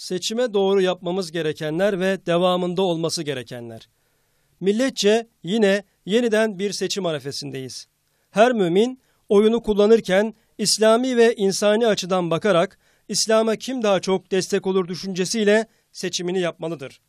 seçime doğru yapmamız gerekenler ve devamında olması gerekenler. Milletçe yine yeniden bir seçim arefesindeyiz. Her mümin oyunu kullanırken İslami ve insani açıdan bakarak İslam'a kim daha çok destek olur düşüncesiyle seçimini yapmalıdır.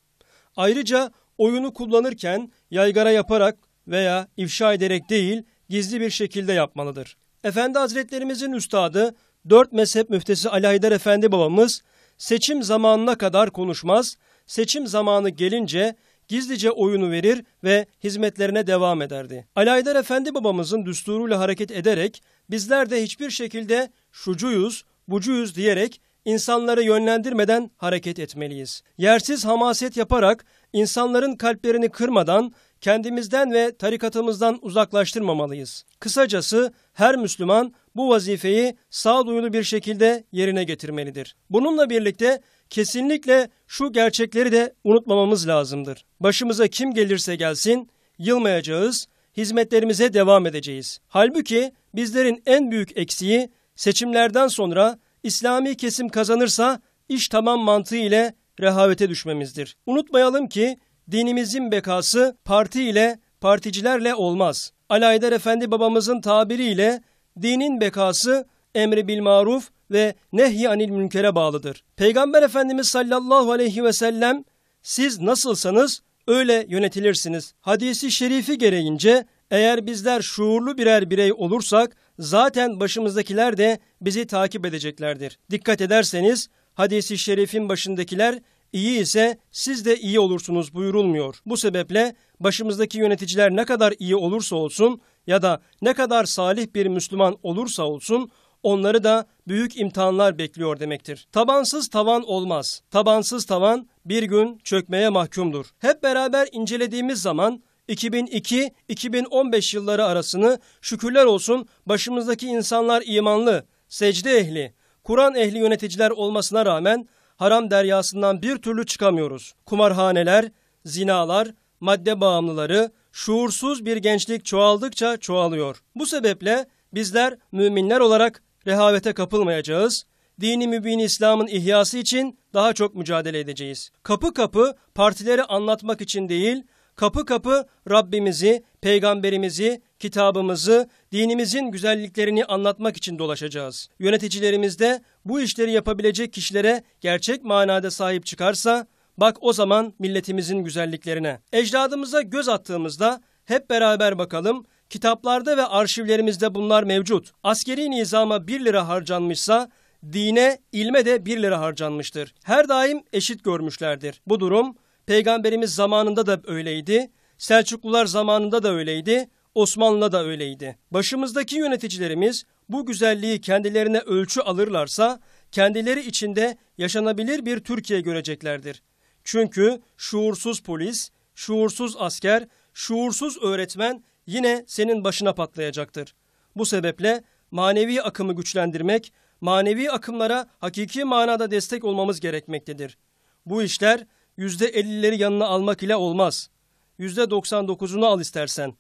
Ayrıca oyunu kullanırken yaygara yaparak veya ifşa ederek değil gizli bir şekilde yapmalıdır. Efendi Hazretlerimizin üstadı, dört mezhep müftesi Alaydar Efendi babamız seçim zamanına kadar konuşmaz, seçim zamanı gelince gizlice oyunu verir ve hizmetlerine devam ederdi. Alaydar Efendi babamızın düsturuyla hareket ederek bizler de hiçbir şekilde şucuyuz, bucuyuz diyerek insanları yönlendirmeden hareket etmeliyiz. Yersiz hamaset yaparak insanların kalplerini kırmadan kendimizden ve tarikatımızdan uzaklaştırmamalıyız. Kısacası her Müslüman bu vazifeyi sağduyulu bir şekilde yerine getirmelidir. Bununla birlikte kesinlikle şu gerçekleri de unutmamamız lazımdır. Başımıza kim gelirse gelsin yılmayacağız, hizmetlerimize devam edeceğiz. Halbuki bizlerin en büyük eksiği seçimlerden sonra İslami kesim kazanırsa iş tamam mantığı ile rehavete düşmemizdir. Unutmayalım ki dinimizin bekası parti ile particilerle olmaz. Alaydar Efendi babamızın tabiriyle dinin bekası emri bil maruf ve nehy anil münkere bağlıdır. Peygamber Efendimiz sallallahu aleyhi ve sellem siz nasılsanız öyle yönetilirsiniz. Hadisi şerifi gereğince eğer bizler şuurlu birer birey olursak zaten başımızdakiler de bizi takip edeceklerdir. Dikkat ederseniz hadisi şerifin başındakiler iyi ise siz de iyi olursunuz buyurulmuyor. Bu sebeple başımızdaki yöneticiler ne kadar iyi olursa olsun ya da ne kadar salih bir Müslüman olursa olsun onları da büyük imtihanlar bekliyor demektir. Tabansız tavan olmaz. Tabansız tavan bir gün çökmeye mahkumdur. Hep beraber incelediğimiz zaman 2002-2015 yılları arasını şükürler olsun başımızdaki insanlar imanlı, secde ehli, Kur'an ehli yöneticiler olmasına rağmen haram deryasından bir türlü çıkamıyoruz. Kumarhaneler, zinalar, madde bağımlıları, şuursuz bir gençlik çoğaldıkça çoğalıyor. Bu sebeple bizler müminler olarak rehavete kapılmayacağız. Dini mübin İslam'ın ihyası için daha çok mücadele edeceğiz. Kapı kapı partileri anlatmak için değil, kapı kapı Rabbimizi, peygamberimizi, kitabımızı, dinimizin güzelliklerini anlatmak için dolaşacağız. Yöneticilerimiz de bu işleri yapabilecek kişilere gerçek manada sahip çıkarsa Bak o zaman milletimizin güzelliklerine. Ecdadımıza göz attığımızda hep beraber bakalım. Kitaplarda ve arşivlerimizde bunlar mevcut. Askeri nizama 1 lira harcanmışsa dine, ilme de 1 lira harcanmıştır. Her daim eşit görmüşlerdir. Bu durum peygamberimiz zamanında da öyleydi. Selçuklular zamanında da öyleydi. Osmanlı'da da öyleydi. Başımızdaki yöneticilerimiz bu güzelliği kendilerine ölçü alırlarsa kendileri içinde yaşanabilir bir Türkiye göreceklerdir. Çünkü şuursuz polis, şuursuz asker, şuursuz öğretmen yine senin başına patlayacaktır. Bu sebeple manevi akımı güçlendirmek, manevi akımlara hakiki manada destek olmamız gerekmektedir. Bu işler yüzde ellileri yanına almak ile olmaz. Yüzde doksan dokuzunu al istersen.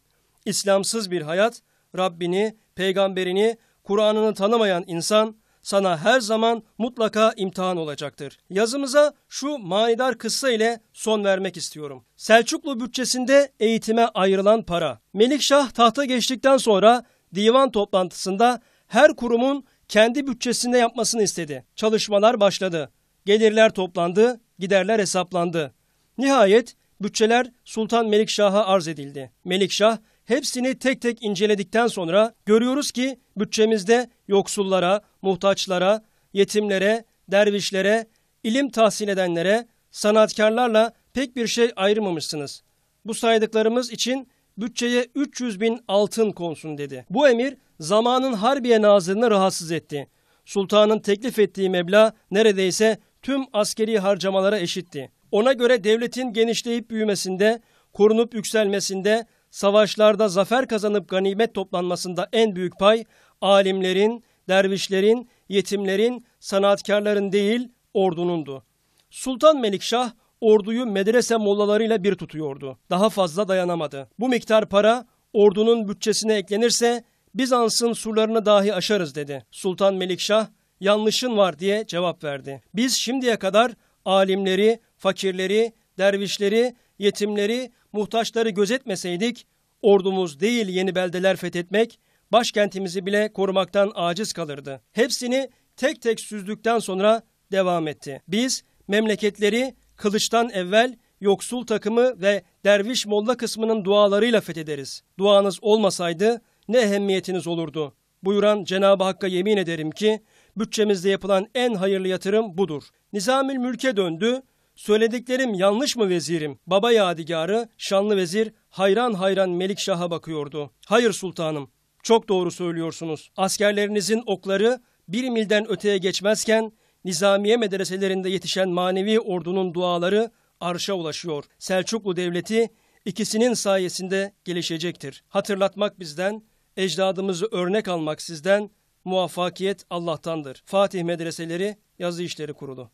İslamsız bir hayat, Rabbini, peygamberini, Kur'an'ını tanımayan insan sana her zaman mutlaka imtihan olacaktır. Yazımıza şu manidar kıssa ile son vermek istiyorum. Selçuklu bütçesinde eğitime ayrılan para. Melikşah tahta geçtikten sonra divan toplantısında her kurumun kendi bütçesinde yapmasını istedi. Çalışmalar başladı. Gelirler toplandı, giderler hesaplandı. Nihayet bütçeler Sultan Melikşah'a arz edildi. Melikşah Hepsini tek tek inceledikten sonra görüyoruz ki bütçemizde yoksullara, muhtaçlara, yetimlere, dervişlere, ilim tahsil edenlere, sanatkarlarla pek bir şey ayırmamışsınız. Bu saydıklarımız için bütçeye 300 bin altın konsun dedi. Bu emir zamanın Harbiye Nazırını rahatsız etti. Sultanın teklif ettiği meblağ neredeyse tüm askeri harcamalara eşitti. Ona göre devletin genişleyip büyümesinde, korunup yükselmesinde, savaşlarda zafer kazanıp ganimet toplanmasında en büyük pay alimlerin, dervişlerin, yetimlerin, sanatkarların değil ordunundu. Sultan Melikşah orduyu medrese mollalarıyla bir tutuyordu. Daha fazla dayanamadı. Bu miktar para ordunun bütçesine eklenirse Bizans'ın surlarını dahi aşarız dedi. Sultan Melikşah yanlışın var diye cevap verdi. Biz şimdiye kadar alimleri, fakirleri, dervişleri yetimleri, muhtaçları gözetmeseydik, ordumuz değil yeni beldeler fethetmek, başkentimizi bile korumaktan aciz kalırdı. Hepsini tek tek süzdükten sonra devam etti. Biz memleketleri kılıçtan evvel yoksul takımı ve derviş molla kısmının dualarıyla fethederiz. Duanız olmasaydı ne ehemmiyetiniz olurdu? Buyuran Cenab-ı Hakk'a yemin ederim ki bütçemizde yapılan en hayırlı yatırım budur. Nizamül mülke döndü, Söylediklerim yanlış mı vezirim? Baba yadigarı şanlı vezir hayran hayran Melikşah'a bakıyordu. Hayır sultanım. Çok doğru söylüyorsunuz. Askerlerinizin okları bir milden öteye geçmezken nizamiye medreselerinde yetişen manevi ordunun duaları arşa ulaşıyor. Selçuklu devleti ikisinin sayesinde gelişecektir. Hatırlatmak bizden, ecdadımızı örnek almak sizden, muvaffakiyet Allah'tandır. Fatih Medreseleri Yazı işleri Kurulu